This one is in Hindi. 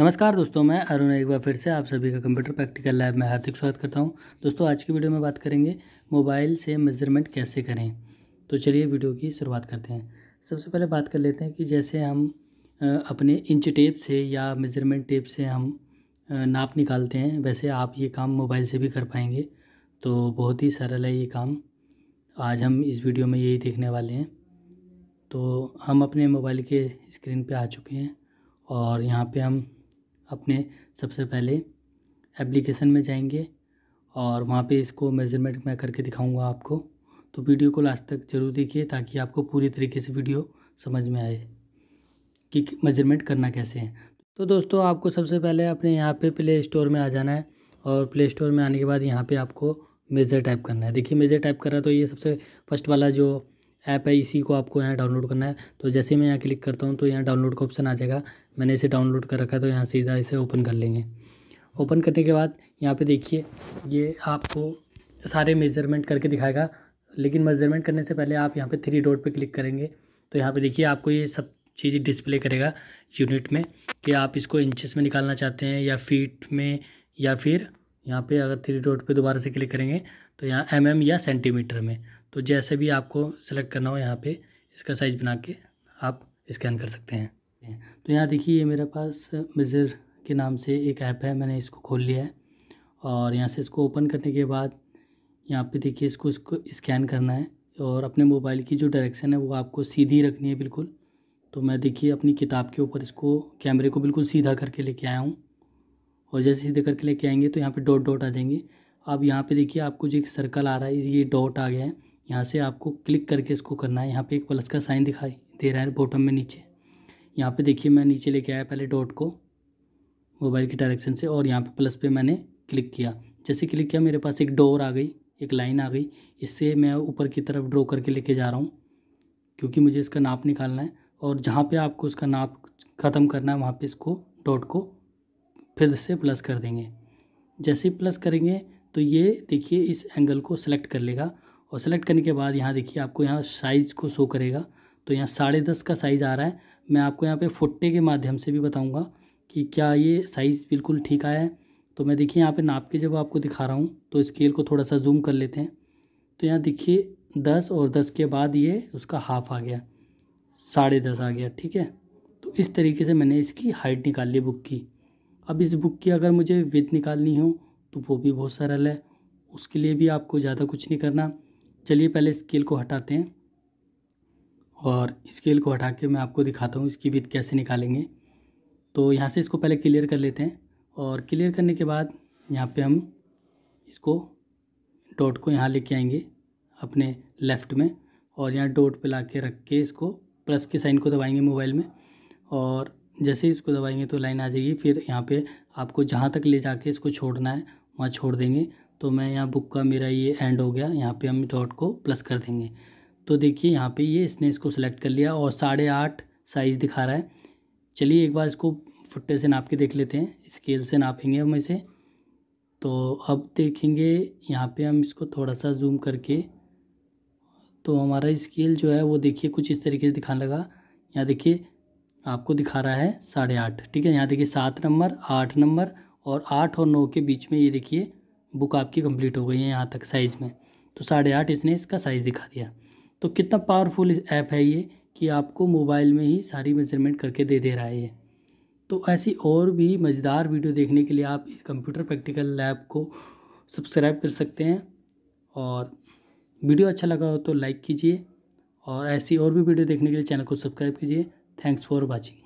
नमस्कार दोस्तों मैं अरुण एक बार फिर से आप सभी का कंप्यूटर प्रैक्टिकल लैब में हार्दिक स्वागत करता हूं दोस्तों आज की वीडियो में बात करेंगे मोबाइल से मेज़रमेंट कैसे करें तो चलिए वीडियो की शुरुआत करते हैं सबसे पहले बात कर लेते हैं कि जैसे हम अपने इंच टेप से या मेज़रमेंट टेप से हम नाप निकालते हैं वैसे आप ये काम मोबाइल से भी कर पाएंगे तो बहुत ही सरल है ये काम आज हम इस वीडियो में यही देखने वाले हैं तो हम अपने मोबाइल के स्क्रीन पर आ चुके हैं और यहाँ पे हम अपने सबसे पहले एप्लीकेशन में जाएंगे और वहाँ पे इसको मेज़रमेंट मैं करके दिखाऊंगा आपको तो वीडियो को लास्ट तक ज़रूर देखिए ताकि आपको पूरी तरीके से वीडियो समझ में आए कि मेज़रमेंट करना कैसे है तो दोस्तों आपको सबसे पहले अपने यहाँ पे प्ले स्टोर में आ जाना है और प्ले स्टोर में आने के बाद यहाँ पे आपको मेज़र टाइप करना है देखिए मेज़र टाइप कर रहा तो ये सबसे फर्स्ट वाला जो ऐप है इसी को आपको यहाँ डाउनलोड करना है तो जैसे मैं यहाँ क्लिक करता हूँ तो यहाँ डाउनलोड का ऑप्शन आ जाएगा मैंने इसे डाउनलोड कर रखा है तो यहाँ सीधा इसे ओपन कर लेंगे ओपन करने के बाद यहाँ पे देखिए ये आपको सारे मेजरमेंट करके दिखाएगा लेकिन मेजरमेंट करने से पहले आप यहाँ पे थ्री डॉट पे क्लिक करेंगे तो यहाँ पे देखिए आपको ये सब चीज़ डिस्प्ले करेगा यूनिट में कि आप इसको इंचेस में निकालना चाहते हैं या फीट में या फिर यहाँ पे अगर थ्री डॉट पे दोबारा से क्लिक करेंगे तो यहाँ एम mm या सेंटीमीटर में तो जैसे भी आपको सेलेक्ट करना हो यहाँ पे इसका साइज़ बना के आप स्कैन कर सकते हैं तो यहाँ देखिए ये मेरे पास मिज़र के नाम से एक ऐप है मैंने इसको खोल लिया है और यहाँ से इसको ओपन करने के बाद यहाँ पे देखिए इसको इसको स्कैन करना है और अपने मोबाइल की जो डायरेक्शन है वो आपको सीधी रखनी है बिल्कुल तो मैं देखिए अपनी किताब के ऊपर इसको कैमरे को बिल्कुल सीधा करके लेके आया हूँ और जैसे सीधे करके लेके आएंगे तो यहाँ पे डॉट डॉट आ जाएंगे अब यहाँ पे देखिए आपको जो एक सर्कल आ रहा है ये डॉट आ गया है यहाँ से आपको क्लिक करके इसको करना है यहाँ पे एक प्लस का साइन दिखाई दे रहा है बॉटम में नीचे यहाँ पे देखिए मैं नीचे लेके आया पहले डॉट को मोबाइल के डायरेक्शन से और यहाँ पे प्लस पे मैंने क्लिक किया जैसे क्लिक किया मेरे पास एक डोर आ गई एक लाइन आ गई इससे मैं ऊपर की तरफ ड्रॉ करके लेके जा रहा हूँ क्योंकि मुझे इसका नाप निकालना है और जहाँ पर आपको उसका नाप ख़त्म करना है वहाँ पर इसको डॉट को फिर से प्लस कर देंगे जैसे प्लस करेंगे तो ये देखिए इस एंगल को सिलेक्ट कर लेगा और सेलेक्ट करने के बाद यहाँ देखिए आपको यहाँ साइज़ को शो करेगा तो यहाँ साढ़े दस का साइज़ आ रहा है मैं आपको यहाँ पे फुट्टे के माध्यम से भी बताऊँगा कि क्या ये साइज़ बिल्कुल ठीक आया है तो मैं देखिए यहाँ पे नाप के जब आपको दिखा रहा हूँ तो स्केल को थोड़ा सा जूम कर लेते हैं तो यहाँ देखिए दस और दस के बाद ये उसका हाफ़ आ गया साढ़े दस आ गया ठीक है तो इस तरीके से मैंने इसकी हाइट निकाल ली बुक की अब इस बुक की अगर मुझे विथ निकालनी हो तो वो भी बहुत सरल है उसके लिए भी आपको ज़्यादा कुछ नहीं करना चलिए पहले स्केल को हटाते हैं और स्केल को हटा के मैं आपको दिखाता हूँ इसकी विथ कैसे निकालेंगे तो यहाँ से इसको पहले क्लियर कर लेते हैं और क्लियर करने के बाद यहाँ पे हम इसको डॉट को यहाँ लेके आएंगे अपने लेफ़्ट में और यहाँ डॉट पे ला के रख के इसको प्लस के साइन को दबाएंगे मोबाइल में और जैसे ही इसको दबाएंगे तो लाइन आ जाएगी फिर यहाँ पे आपको जहाँ तक ले जाके इसको छोड़ना है वहाँ छोड़ देंगे तो मैं यहाँ बुक का मेरा ये एंड हो गया यहाँ पे हम डॉट को प्लस कर देंगे तो देखिए यहाँ पे ये इसने इसको सेलेक्ट कर लिया और साढ़े आठ साइज़ दिखा रहा है चलिए एक बार इसको फुट्टे से नाप के देख लेते हैं स्केल से नापेंगे हम इसे तो अब देखेंगे यहाँ पे हम इसको थोड़ा सा जूम करके तो हमारा स्केल जो है वो देखिए कुछ इस तरीके से दिखाने लगा यहाँ देखिए आपको दिखा रहा है साढ़े आठ ठीक है यहाँ देखिए सात नंबर आठ नंबर और आठ और नौ के बीच में ये देखिए बुक आपकी कंप्लीट हो गई है यहाँ तक साइज़ में तो साढ़े आठ इसने इसका साइज़ दिखा दिया तो कितना पावरफुल ऐप है ये कि आपको मोबाइल में ही सारी मेजरमेंट करके दे दे रहा है ये तो ऐसी और भी मज़ेदार वीडियो देखने के लिए आप इस कंप्यूटर प्रैक्टिकल लैब को सब्सक्राइब कर सकते हैं और वीडियो अच्छा लगा हो तो लाइक कीजिए और ऐसी और भी वीडियो देखने के लिए चैनल को सब्सक्राइब कीजिए थैंक्स फॉर वॉचिंग